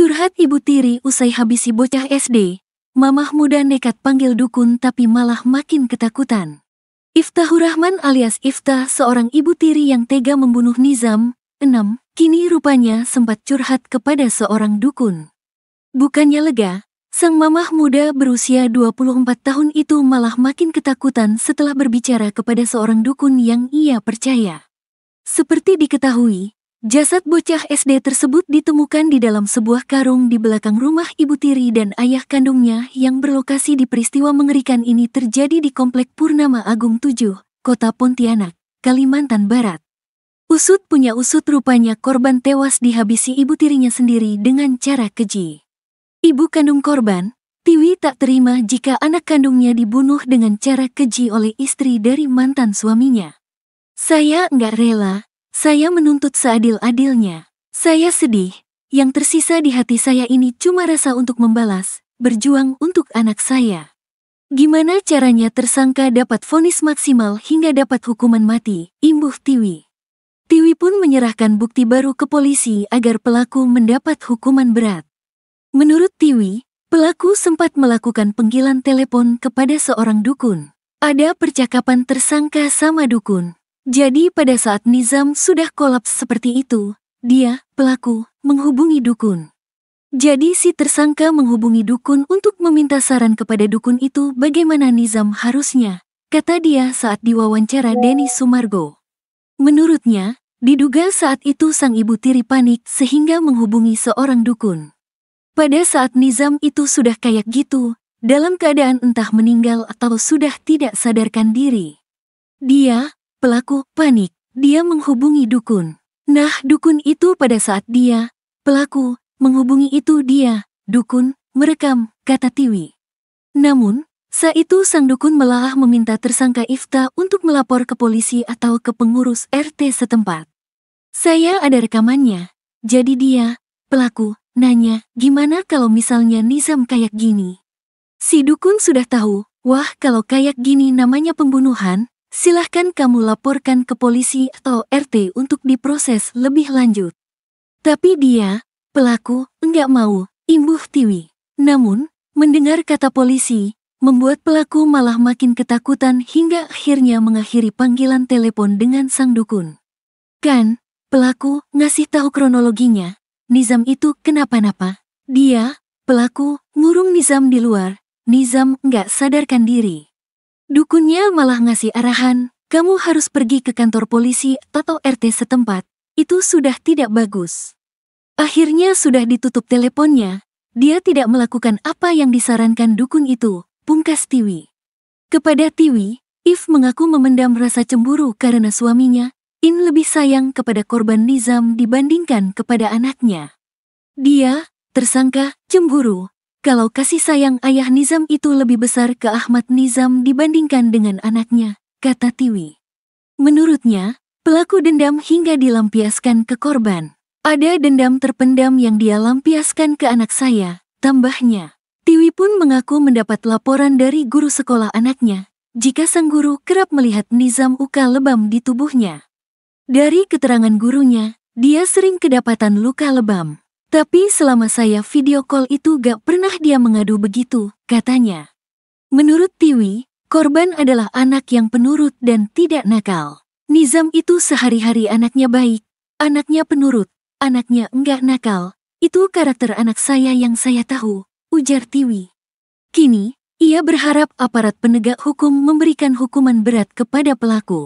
Curhat ibu tiri usai habisi bocah SD. Mamah muda nekat panggil dukun tapi malah makin ketakutan. Rahman alias Iftah seorang ibu tiri yang tega membunuh Nizam, 6, kini rupanya sempat curhat kepada seorang dukun. Bukannya lega, sang mamah muda berusia 24 tahun itu malah makin ketakutan setelah berbicara kepada seorang dukun yang ia percaya. Seperti diketahui, Jasad bocah SD tersebut ditemukan di dalam sebuah karung di belakang rumah ibu tiri dan ayah kandungnya yang berlokasi di peristiwa mengerikan ini terjadi di Komplek Purnama Agung 7, Kota Pontianak, Kalimantan Barat. Usut punya usut rupanya korban tewas dihabisi ibu tirinya sendiri dengan cara keji. Ibu kandung korban, Tiwi tak terima jika anak kandungnya dibunuh dengan cara keji oleh istri dari mantan suaminya. Saya nggak rela, saya menuntut seadil-adilnya. Saya sedih. Yang tersisa di hati saya ini cuma rasa untuk membalas, berjuang untuk anak saya. Gimana caranya tersangka dapat vonis maksimal hingga dapat hukuman mati, imbuh Tiwi. Tiwi pun menyerahkan bukti baru ke polisi agar pelaku mendapat hukuman berat. Menurut Tiwi, pelaku sempat melakukan penggilan telepon kepada seorang dukun. Ada percakapan tersangka sama dukun, jadi pada saat Nizam sudah kolaps seperti itu, dia, pelaku, menghubungi dukun. Jadi si tersangka menghubungi dukun untuk meminta saran kepada dukun itu bagaimana Nizam harusnya, kata dia saat diwawancara Denny Sumargo. Menurutnya, diduga saat itu sang ibu tiri panik sehingga menghubungi seorang dukun. Pada saat Nizam itu sudah kayak gitu, dalam keadaan entah meninggal atau sudah tidak sadarkan diri. Dia, Pelaku panik. Dia menghubungi dukun. Nah, dukun itu pada saat dia, pelaku, menghubungi itu dia, dukun, merekam, kata Tiwi. Namun, saat itu sang dukun melalah meminta tersangka Ifta untuk melapor ke polisi atau ke pengurus RT setempat. Saya ada rekamannya, jadi dia, pelaku, nanya, gimana kalau misalnya Nizam kayak gini? Si dukun sudah tahu, wah kalau kayak gini namanya pembunuhan, silahkan kamu laporkan ke polisi atau RT untuk diproses lebih lanjut. Tapi dia, pelaku, enggak mau, imbuh Tiwi. Namun, mendengar kata polisi, membuat pelaku malah makin ketakutan hingga akhirnya mengakhiri panggilan telepon dengan sang dukun. Kan, pelaku ngasih tahu kronologinya, Nizam itu kenapa-napa. Dia, pelaku, ngurung Nizam di luar, Nizam enggak sadarkan diri. Dukunnya malah ngasih arahan, kamu harus pergi ke kantor polisi atau RT setempat. Itu sudah tidak bagus. Akhirnya sudah ditutup teleponnya, dia tidak melakukan apa yang disarankan dukun itu, pungkas Tiwi. Kepada Tiwi, If mengaku memendam rasa cemburu karena suaminya, In lebih sayang kepada korban Nizam dibandingkan kepada anaknya. Dia, tersangka, cemburu, kalau kasih sayang ayah Nizam itu lebih besar ke Ahmad Nizam dibandingkan dengan anaknya, kata Tiwi. Menurutnya, pelaku dendam hingga dilampiaskan ke korban. Ada dendam terpendam yang dia lampiaskan ke anak saya, tambahnya. Tiwi pun mengaku mendapat laporan dari guru sekolah anaknya, jika sang guru kerap melihat Nizam uka lebam di tubuhnya. Dari keterangan gurunya, dia sering kedapatan luka lebam. Tapi selama saya video call itu gak pernah dia mengadu begitu, katanya. Menurut Tiwi, korban adalah anak yang penurut dan tidak nakal. Nizam itu sehari-hari anaknya baik, anaknya penurut, anaknya enggak nakal. Itu karakter anak saya yang saya tahu, ujar Tiwi. Kini, ia berharap aparat penegak hukum memberikan hukuman berat kepada pelaku.